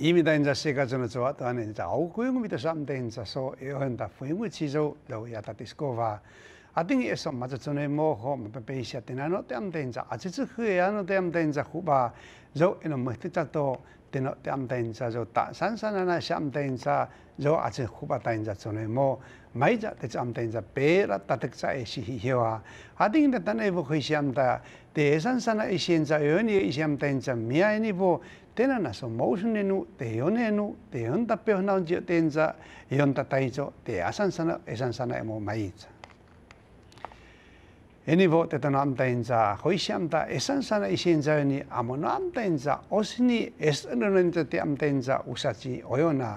이미다인자시가전의저와또한인자오구용미도삼대인자소에언다후임의지조로야다디스코바아등이에서맞아전에뭐호베이시아때나노때암대인자아지즈흐에아노때암대인자후바저에노멋뜻자도ってのってあんたんさじょたさんさななしあんたんさじょあちふばたんさそのもまいじゃてつあんたんさべらたてくさえしひひはあてんでたねぼくいしあんたでさんさないしんさよにいしあんたんさみあいにぼてななそもうしねぬてよねぬてよんたぺほなうんじゅてんさよんたたいぞてあさんさなえさんさなえもまいじゃ Enivot et anamtainza, hoisiamta esansana isinzaini amonamtainza, osini esanunenta te amtainza usachi oyona.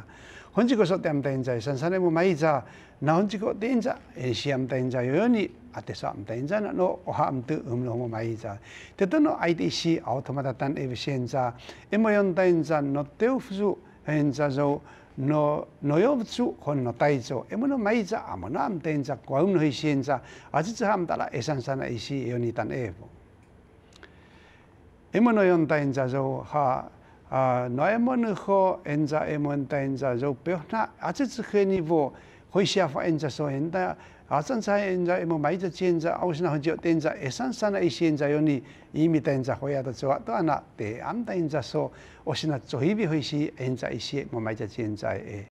h o n j i k o so te amtainza esansana m o maiza, na h o n j i k o teinza, enshi amtainza yoyoni, ate s a amtainza na no oha amtu umno m o maiza. Tetono i t e isi automatatan evisenza, i emoyontainza no teufuzu, henzazo no noyobtsu hon no taizo emono maiza amono amtenza kwaun o h isienza azitsu hamtala esansana isi y o n i t a n evo emono yontainzazo ha noemon ho enza emontainzazo peona azitsu henivo heute auf ein so hinter asan sa en ja mo mai je chen ja aus na jo ten ja esan sa na i chen ja yoni i mi ten ja hoya da chwa to ana te am da in ja so osina chohi bi hoi si en ja i si mo mai je chen ja e